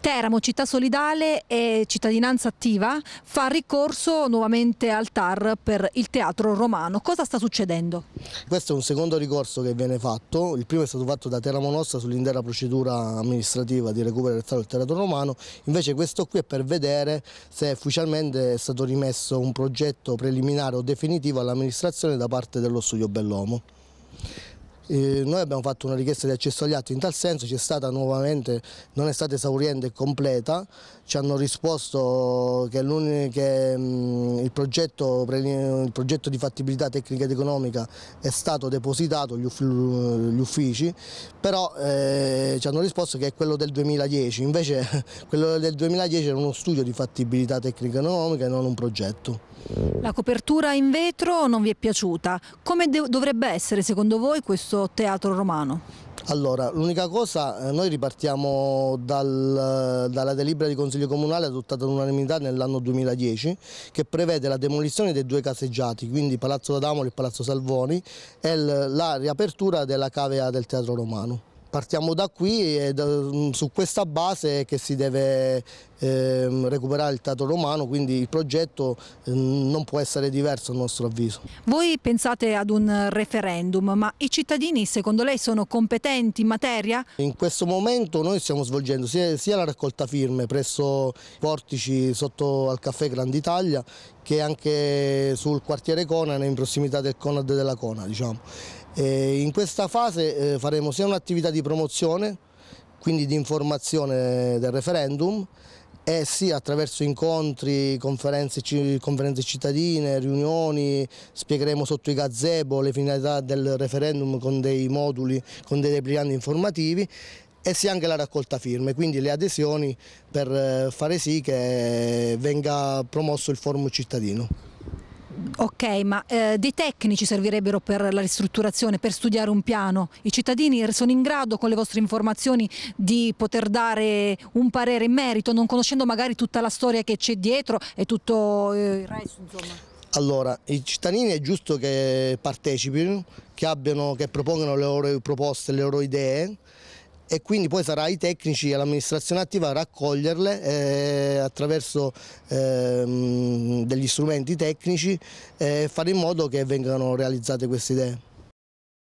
Teramo, città solidale e cittadinanza attiva fa ricorso nuovamente al TAR per il teatro romano. Cosa sta succedendo? Questo è un secondo ricorso che viene fatto, il primo è stato fatto da Teramo Nostra sull'intera procedura amministrativa di recupero del teatro romano, invece questo qui è per vedere se ufficialmente è stato rimesso un progetto preliminare o definitivo all'amministrazione da parte dello studio Bellomo noi abbiamo fatto una richiesta di accesso agli atti in tal senso, c'è stata nuovamente, non è stata esauriente e completa, ci hanno risposto che, che mm, il, progetto, il, progetto, di fattibilità tecnica ed economica è stato depositato, gli, uff gli uffici, però eh, ci hanno risposto che è quello del 2010, invece quello del 2010 era uno studio di fattibilità tecnica ed economica e non un progetto. La copertura in vetro non vi è piaciuta, come dovrebbe essere secondo voi questo teatro romano? Allora, l'unica cosa, eh, noi ripartiamo dal, dalla delibera di Consiglio Comunale adottata all'unanimità nell'anno 2010 che prevede la demolizione dei due caseggiati, quindi Palazzo D'Adamoli e Palazzo Salvoni e la riapertura della cavea del Teatro Romano partiamo da qui e da, mm, su questa base che si deve eh, recuperare il teatro romano, quindi il progetto eh, non può essere diverso a nostro avviso. Voi pensate ad un referendum, ma i cittadini secondo lei sono competenti in materia? In questo momento noi stiamo svolgendo sia, sia la raccolta firme presso i Portici sotto al caffè Grand Italia che anche sul quartiere Conan in prossimità del Conad della Cona. Diciamo. E in questa fase eh, faremo sia un'attività di promozione, quindi di informazione del referendum, e sì, attraverso incontri, conferenze, conferenze, cittadine, riunioni, spiegheremo sotto i gazebo le finalità del referendum con dei moduli, con dei replicanti informativi e sì anche la raccolta firme, quindi le adesioni per eh, fare sì che venga promosso il forum cittadino. Ok, ma eh, dei tecnici servirebbero per la ristrutturazione, per studiare un piano. I cittadini sono in grado con le vostre informazioni di poter dare un parere in merito, non conoscendo magari tutta la storia che c'è dietro e tutto eh, il resto, insomma. Allora, i cittadini è giusto che partecipino, che, abbiano, che propongano le loro proposte, le loro idee, e quindi poi sarà ai tecnici e all'amministrazione attiva a raccoglierle eh, attraverso eh, degli strumenti tecnici eh, e eh, fare in modo che vengano realizzate queste idee.